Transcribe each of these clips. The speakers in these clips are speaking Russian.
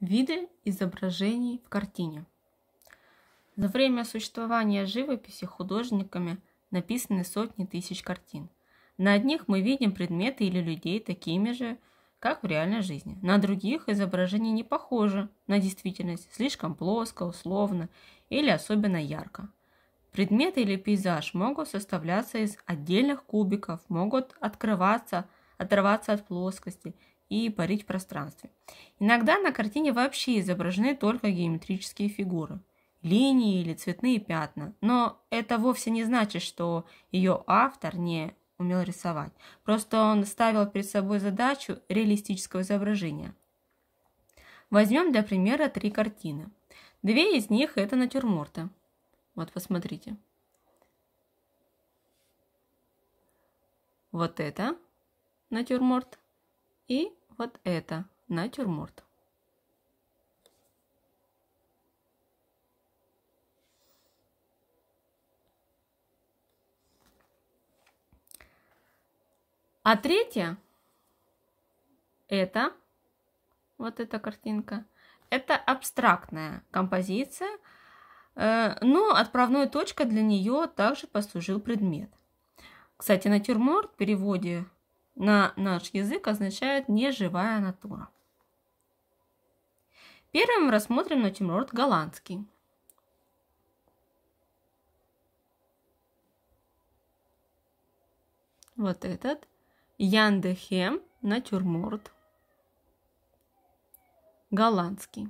Виды изображений в картине. За время существования живописи художниками написаны сотни тысяч картин. На одних мы видим предметы или людей такими же, как в реальной жизни. На других изображение не похоже на действительность, слишком плоско, условно или особенно ярко. Предметы или пейзаж могут составляться из отдельных кубиков, могут открываться, отрываться от плоскости и парить в пространстве. Иногда на картине вообще изображены только геометрические фигуры, линии или цветные пятна, но это вовсе не значит, что ее автор не умел рисовать. Просто он ставил перед собой задачу реалистического изображения. Возьмем для примера три картины. Две из них – это натюрморты. Вот, посмотрите. Вот это натюрморт и вот это натюрморт. А третья это вот эта картинка. Это абстрактная композиция, э, но отправной точкой для нее также послужил предмет. Кстати, натюрморт в переводе на наш язык означает «неживая натура». Первым рассмотрим натюрморт голландский. Вот этот. Яндехем натюрморт. Голландский.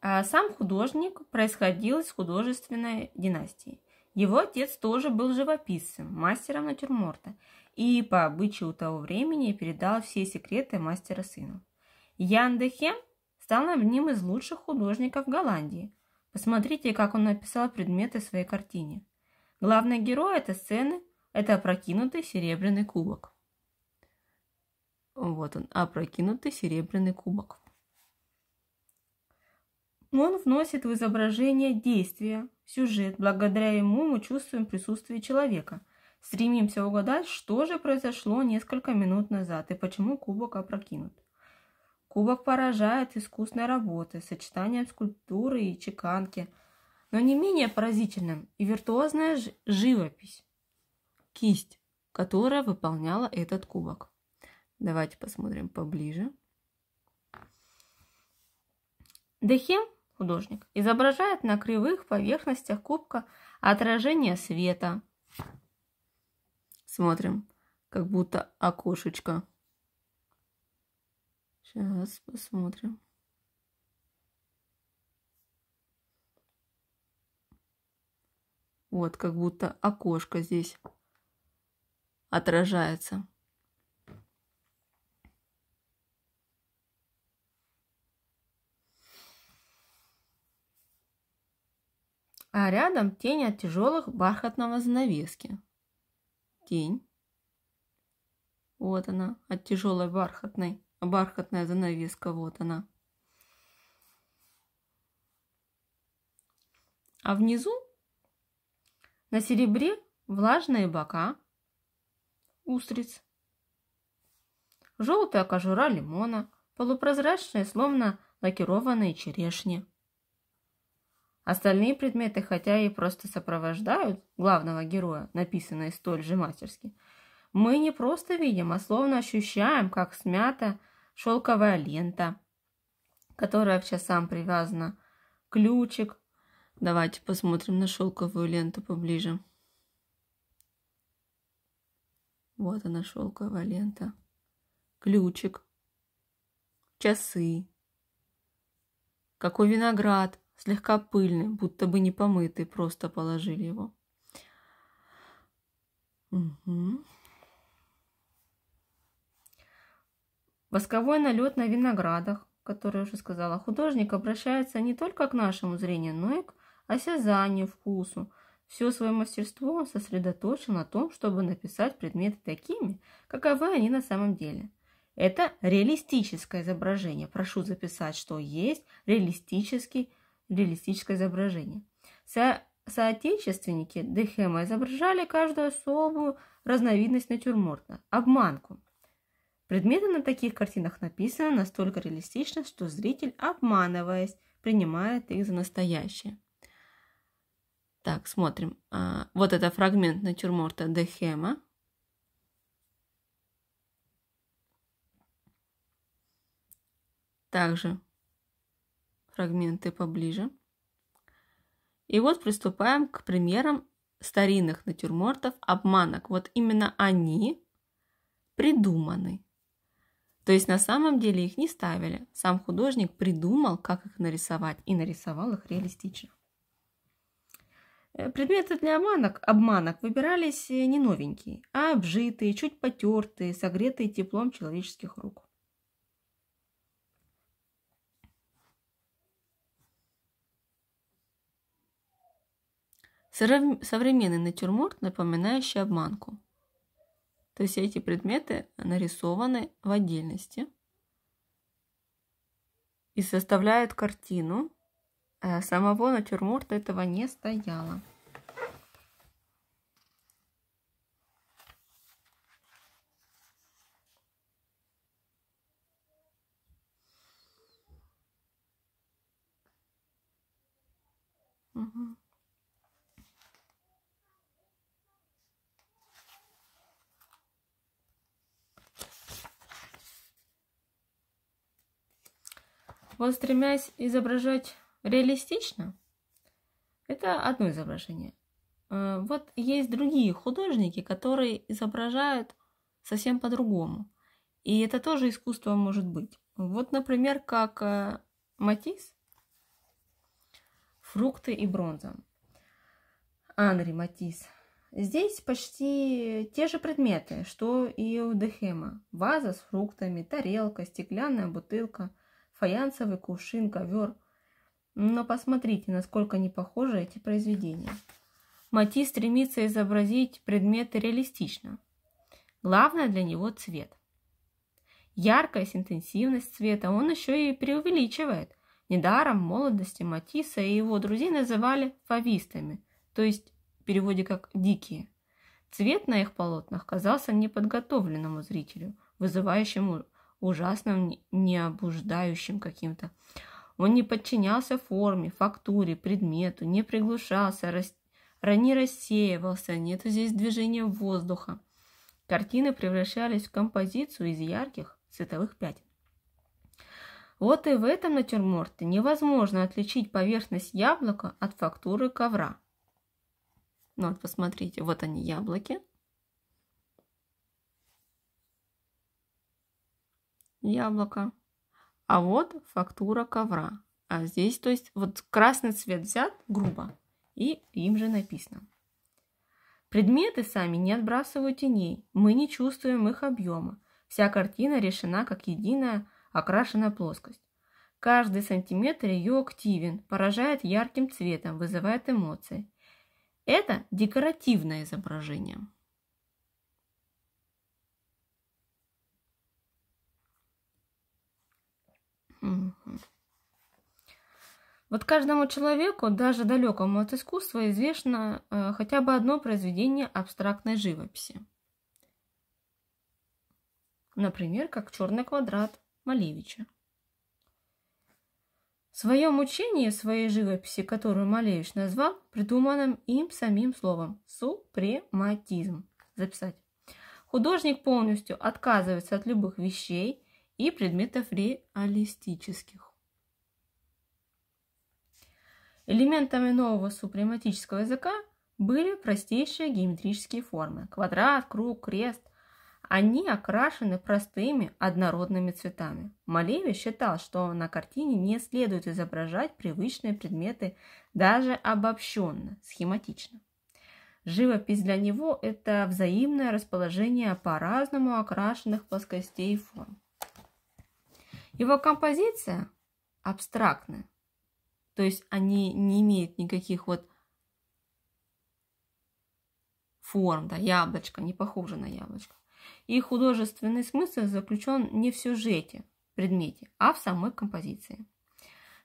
А сам художник происходил из художественной династии. Его отец тоже был живописцем, мастером натюрморта, и по обычаю того времени передал все секреты мастера сыну. Ян де Хем стал одним из лучших художников Голландии. Посмотрите, как он написал предметы в своей картине. Главный герой этой сцены – это опрокинутый серебряный кубок. Вот он, опрокинутый серебряный кубок. Он вносит в изображение действия, сюжет. Благодаря ему мы чувствуем присутствие человека. Стремимся угадать, что же произошло несколько минут назад и почему кубок опрокинут. Кубок поражает искусной работы, сочетанием скульптуры и чеканки, но не менее поразительным и виртуозная живопись. Кисть, которая выполняла этот кубок. Давайте посмотрим поближе. Дехем художник, изображает на кривых поверхностях кубка отражение света. Смотрим, как будто окошечко. Сейчас посмотрим. Вот, как будто окошко здесь отражается. а рядом тень от тяжелых бархатного занавески. Тень. Вот она, от тяжелой бархатной. Бархатная занавеска, вот она. А внизу на серебре влажные бока устриц, желтая кожура лимона, полупрозрачные, словно лакированные черешни – Остальные предметы, хотя и просто сопровождают главного героя, написанные столь же мастерски, мы не просто видим, а словно ощущаем, как смята шелковая лента, которая к часам привязана, ключик. Давайте посмотрим на шелковую ленту поближе. Вот она, шелковая лента. Ключик. Часы. Какой виноград слегка пыльный, будто бы не помытый, просто положили его. Угу. Восковой налет на виноградах, который я уже сказала, художник обращается не только к нашему зрению, но и к осязанию, вкусу. Все свое мастерство он сосредоточил на том, чтобы написать предметы такими, каковы они на самом деле. Это реалистическое изображение. Прошу записать, что есть реалистический реалистическое изображение. Со соотечественники Дехема изображали каждую особую разновидность натюрморта – обманку. Предметы на таких картинах написаны настолько реалистично, что зритель, обманываясь, принимает их за настоящее. Так, смотрим. А, вот это фрагмент натюрморта Дехема. Также фрагменты поближе. И вот приступаем к примерам старинных натюрмортов обманок. Вот именно они придуманы. То есть на самом деле их не ставили. Сам художник придумал, как их нарисовать, и нарисовал их реалистично. Э, предметы для обманок, обманок выбирались э, не новенькие, а обжитые, чуть потертые, согретые теплом человеческих рук. Современный натюрморт, напоминающий обманку. То есть эти предметы нарисованы в отдельности и составляют картину. А самого натюрморта этого не стояло. Mm-hmm. Вот стремясь изображать реалистично, это одно изображение. Э, вот есть другие художники, которые изображают совсем по-другому. И это тоже искусство может быть. Вот, например, как э, Матис, фрукты и бронза. Анри Матис. Здесь почти те же предметы, что и у Дехема. Ваза с фруктами, тарелка, стеклянная бутылка – фаянсовый кувшин, ковер. Но посмотрите, насколько не похожи эти произведения. Мати стремится изобразить предметы реалистично. Главное для него цвет. Яркость, интенсивность цвета он еще и преувеличивает. Недаром в молодости Матисса и его друзей называли фавистами, то есть в переводе как «дикие». Цвет на их полотнах казался неподготовленному зрителю, вызывающему ужасным, необуждающим каким-то. Он не подчинялся форме, фактуре, предмету, не приглушался, рас... не рассеивался, нету здесь движения воздуха. Картины превращались в композицию из ярких цветовых пятен. Вот и в этом натюрморте невозможно отличить поверхность яблока от фактуры ковра. Ну вот посмотрите, вот они яблоки – яблоко. А вот фактура ковра. А здесь, то есть, вот красный цвет взят грубо, и им же написано. Предметы сами не отбрасывают теней, мы не чувствуем их объема. Вся картина решена как единая окрашенная плоскость. Каждый сантиметр ее активен, поражает ярким цветом, вызывает эмоции. Это декоративное изображение. Вот каждому человеку, даже далекому от искусства, известно э, хотя бы одно произведение абстрактной живописи. Например, как черный квадрат Малевича. В своем учении, в своей живописи, которую Малевич назвал придуманным им самим словом «супрематизм», записать. Художник полностью отказывается от любых вещей, и предметов реалистических. Элементами нового супрематического языка были простейшие геометрические формы – квадрат, круг, крест. Они окрашены простыми однородными цветами. Малеви считал, что на картине не следует изображать привычные предметы даже обобщенно, схематично. Живопись для него – это взаимное расположение по-разному окрашенных плоскостей и форм. Его композиция абстрактны, то есть они не имеют никаких вот форм, да, яблочко, не похоже на яблочко. И художественный смысл заключен не в сюжете, предмете, а в самой композиции.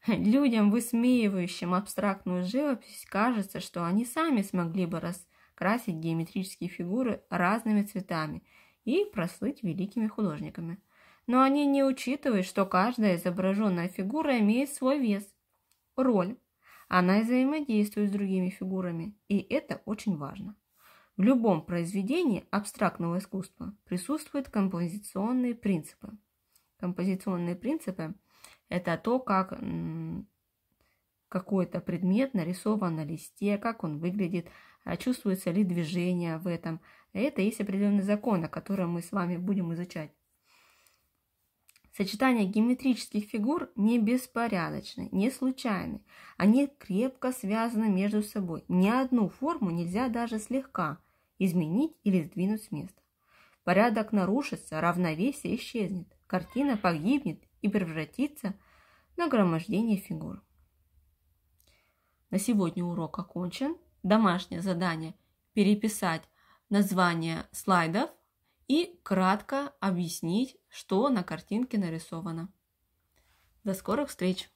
Людям, высмеивающим абстрактную живопись, кажется, что они сами смогли бы раскрасить геометрические фигуры разными цветами и прослыть великими художниками – но они не учитывают, что каждая изображенная фигура имеет свой вес, роль. Она взаимодействует с другими фигурами, и это очень важно. В любом произведении абстрактного искусства присутствуют композиционные принципы. Композиционные принципы – это то, как какой-то предмет нарисован на листе, как он выглядит, а чувствуется ли движение в этом. Это есть определенный закон, о котором мы с вами будем изучать. Сочетание геометрических фигур не беспорядочны, не случайны. Они крепко связаны между собой. Ни одну форму нельзя даже слегка изменить или сдвинуть с места. Порядок нарушится, равновесие исчезнет. Картина погибнет и превратится на громождение фигур. На сегодня урок окончен. Домашнее задание – переписать название слайдов и кратко объяснить, что на картинке нарисовано. До скорых встреч!